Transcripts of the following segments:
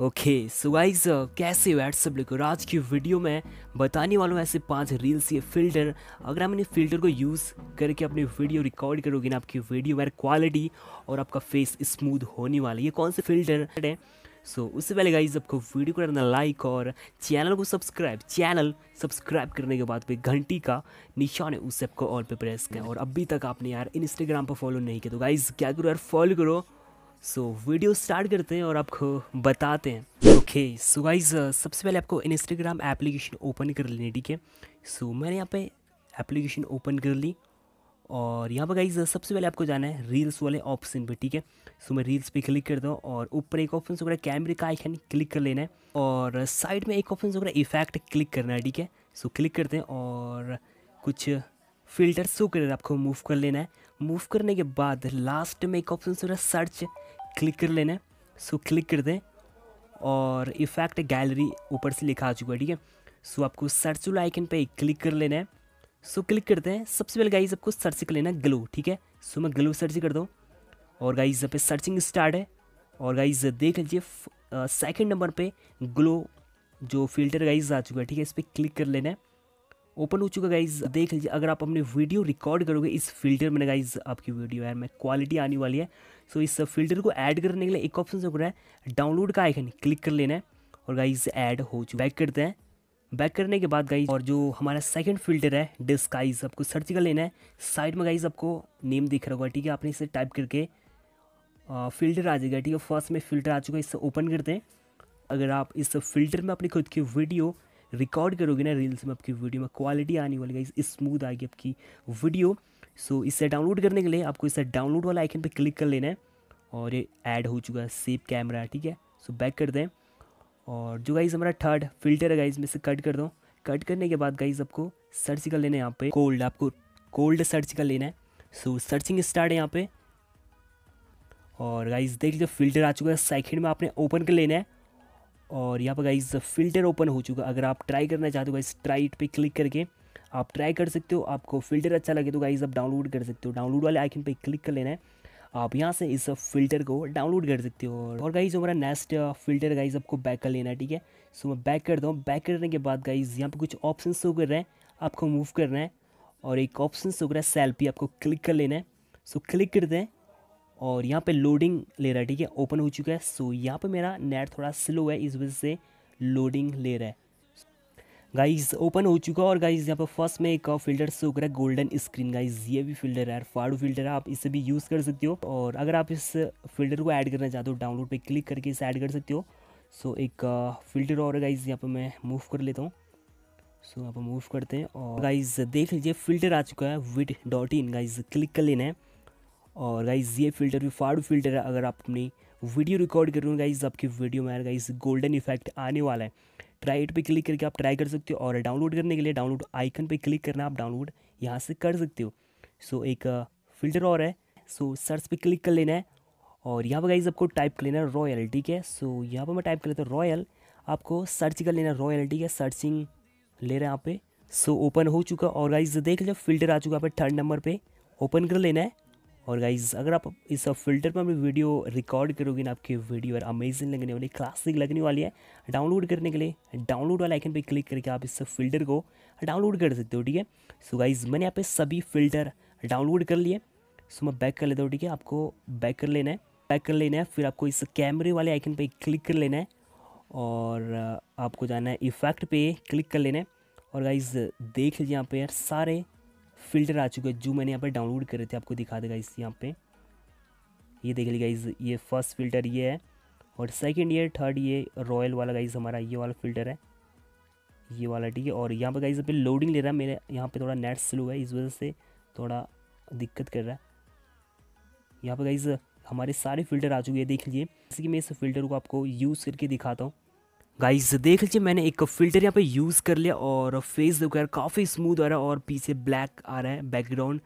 okay so guys uh, कैसे हो सब लोग आज की वीडियो में बताने वाला हूँ ऐसे पांच रील्स ये फिल्टर अगर आप इन फिल्टर को यूज़ करके अपनी वीडियो रिकॉर्ड करोगे ना आपकी वीडियो वायर क्वालिटी और आपका फेस स्मूथ होने वाला ये कौन से फिल्टर है सो so, उससे पहले गाइज आपको वीडियो को करना लाइक और चैनल को सब्सक्राइब चैनल सब्सक्राइब करने के बाद भी घंटी का निशान है उससे आपको ऑल पे प्रेस करें और अभी तक आपने यार इंस्टाग्राम पर फॉलो नहीं किया तो गाइज क्या करो यार फॉलो करो सो so, वीडियो स्टार्ट करते हैं और आपको बताते हैं ओके सो गाइज सबसे पहले आपको इंस्टाग्राम एप्लीकेशन ओपन कर लेनी ठीक है सो मैंने यहाँ पे एप्लीकेशन ओपन कर ली और यहाँ पर गाइज uh, सबसे पहले आपको जाना है रील्स वाले ऑप्शन पे ठीक है सो मैं रील्स पे क्लिक करता हूँ और ऊपर एक ऑप्शन हो रहा है कैमरे का आइकन क्लिक कर लेना है और साइड में एक ऑप्शन से इफेक्ट क्लिक करना है ठीक है सो क्लिक करते हैं और कुछ फिल्टर शो कर आपको मूव कर लेना है मूव करने के बाद लास्ट में एक ऑप्शन से रहा सर्च क्लिक कर लेना है सो क्लिक कर दें और इफेक्ट गैलरी ऊपर से लिखा आ चुका है ठीक है सो आपको सर्च वाला आइकन पे क्लिक कर लेना है सो क्लिक करते हैं सबसे पहले गाइज आपको सर्च कर लेना ग्लो ठीक है सो मैं ग्लो सर्च कर दूँ और गाइज पे सर्चिंग स्टार्ट है और गाइज देख लीजिए सेकेंड नंबर पे ग्लो जो फिल्टर गाइज आ चुका है ठीक है इस पर क्लिक कर लेना है ओपन हो चुका गाइज देख लीजिए अगर आप अपने वीडियो रिकॉर्ड करोगे इस फिल्टर में गाइज आपकी वीडियो यार में क्वालिटी आने वाली है सो इस फिल्टर को ऐड करने के लिए एक ऑप्शन से है डाउनलोड का आइकन क्लिक कर लेना है और गाइज ऐड हो चुका बैक करते हैं बैक करने के बाद गाइज और जो हमारा सेकंड फिल्टर है डिस्काइज आपको सर्च कर लेना है साइड में गाइज आपको नेम दिख रहा होगा ठीक है आपने इसे टाइप करके फिल्टर आ जाएगा ठीक है फर्स्ट में फिल्टर आ चुका है इससे ओपन करते हैं अगर आप इस फिल्टर में अपनी खुद की वीडियो रिकॉर्ड करोगे ना रील्स में आपकी वीडियो में क्वालिटी आने वाली गाइज़ स्मूथ आएगी आपकी वीडियो सो इसे डाउनलोड करने के लिए आपको इससे डाउनलोड वाला आइकन पर क्लिक कर लेना है और ये ऐड हो चुका है सेफ कैमरा ठीक है सो बैक कर दें और जो गाइज हमारा थर्ड फिल्टर है गाइज में से कट कर दो कट करने के बाद गाइज आपको सर्च कर लेना है यहाँ पे कोल्ड आपको कोल्ड सर्च कर लेना है सो so, सर्चिंग स्टार्ट है यहाँ पे और गाइज देख लीजिए फिल्टर आ चुका है सेकेंड में आपने ओपन कर लेना है और यहाँ पर गाइज फ़िल्टर ओपन हो चुका अगर आप ट्राई करना चाहते हो गाइज ट्राई पे क्लिक करके आप ट्राई कर सकते हो आपको फ़िल्टर अच्छा लगे तो गाइज आप डाउनलोड कर सकते हो डाउनलोड वाले आइकन पे क्लिक कर लेना है आप यहाँ से इस फ़िल्टर को डाउनलोड कर सकते हो और गाइज हमारा नेक्स्ट फ़िल्टर गाइज आपको बैक कर लेना है ठीक है सो मैं बैक करता हूँ बैक करने के बाद गाइज यहाँ पर कुछ ऑप्शन शो कर रहे हैं आपको मूव करना है और एक ऑप्शन शो कर रहा है सेल्फी आपको क्लिक कर लेना है सो क्लिक करते हैं और यहाँ पे लोडिंग ले रहा है ठीक है ओपन हो चुका है सो यहाँ पे मेरा नेट थोड़ा स्लो है इस वजह से लोडिंग ले रहा है गाइज ओपन हो चुका है और गाइज यहाँ पर फर्स्ट में एक फिल्टर शो होकर है गोल्डन स्क्रीन गाइज ये भी फिल्टर है फाड़ू फिल्टर है आप इसे भी यूज़ कर सकते हो और अगर आप इस फिल्टर को ऐड करना चाहते हो डाउनलोड पे क्लिक करके इसे ऐड कर सकते हो सो एक फिल्टर uh, और गाइज यहाँ पर मैं मूव कर लेता हूँ सो यहाँ आप मूव करते हैं और गाइज देख लीजिए फिल्टर आ चुका है विट डॉट इन गाइज क्लिक कर लेना है और गाइज़ ये फ़िल्टर भी फाड फिल्टर है अगर आप अपनी वीडियो रिकॉर्ड कर रहे हो गाइज़ आपकी वीडियो में गाइज़ गोल्डन इफेक्ट आने वाला है ट्राई इट पर क्लिक करके आप ट्राई कर सकते हो और डाउनलोड करने के लिए डाउनलोड आइकन पर क्लिक करना आप डाउनलोड यहाँ से कर सकते हो सो एक फ़िल्टर uh, और है सो सर्च पे क्लिक कर लेना है और यहाँ पर गाइज आपको टाइप कर लेना है रॉयल ठीक है सो यहाँ पर मैं टाइप कर लेता हूँ रॉयल आपको सर्च कर लेना रॉयल ठीक है सर्चिंग ले रहे हैं यहाँ पे सो ओपन हो चुका और गाइज देख लो फिल्टर आ चुका है थर्ड नंबर पर ओपन कर लेना है और गाइज अगर आप इस फिल्टर पर अपनी वीडियो रिकॉर्ड करोगे ना आपकी वीडियो अमेजिंग लगने वाली क्लासिक लगने वाली है डाउनलोड करने के लिए डाउनलोड वाले आइकन पर क्लिक करके आप इस फिल्टर को डाउनलोड कर सकते हो ठीक है सो गाइज मैंने यहाँ पे सभी फिल्टर डाउनलोड कर लिए सो मैं बैक कर लेता हूँ ठीक है आपको बैक कर लेना है बैक कर लेना है फिर आपको इस कैमरे वाले आइकन पर क्लिक कर लेना है और uh, आपको जाना है इफ़ेक्ट पे क्लिक कर लेना है और गाइज देख लीजिए यहाँ पे यार सारे फिल्टर आ चुका है जो मैंने यहाँ पर डाउनलोड करे थे आपको दिखा देगा इस यहाँ पे ये देख लीजिए गाइज ये फर्स्ट फिल्टर ये है और सेकेंड ये थर्ड ये रॉयल वाला गाइज हमारा ये वाला फिल्टर है ये वाला ठीक है और यहाँ पर गाइज पे लोडिंग ले रहा है मेरे यहाँ पर थोड़ा नेट स्लो है इस वजह से थोड़ा दिक्कत कर रहा है यहाँ पर गाइज हमारे सारे फिल्टर आ चुके हैं देख लीजिए जैसे कि मैं इस फिल्टर को आपको यूज़ करके दिखाता हूँ गाइस देख लीजिए मैंने एक फ़िल्टर यहाँ पे यूज़ कर लिया और फेस जो यार काफ़ी स्मूथ आ रहा है और पीछे ब्लैक आ रहा है बैकग्राउंड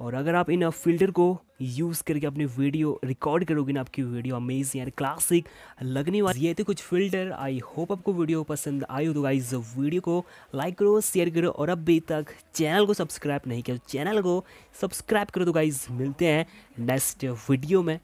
और अगर आप इन फ़िल्टर को यूज़ करके अपनी वीडियो रिकॉर्ड करोगे ना आपकी वीडियो अमेज यार क्लासिक लगने वाली ये थे कुछ फ़िल्टर आई होप आपको वीडियो पसंद आई हो तो गाइज वीडियो को लाइक करो शेयर करो और अभी तक चैनल को सब्सक्राइब नहीं किया चैनल तो को सब्सक्राइब करो तो गाइज मिलते हैं नेक्स्ट वीडियो में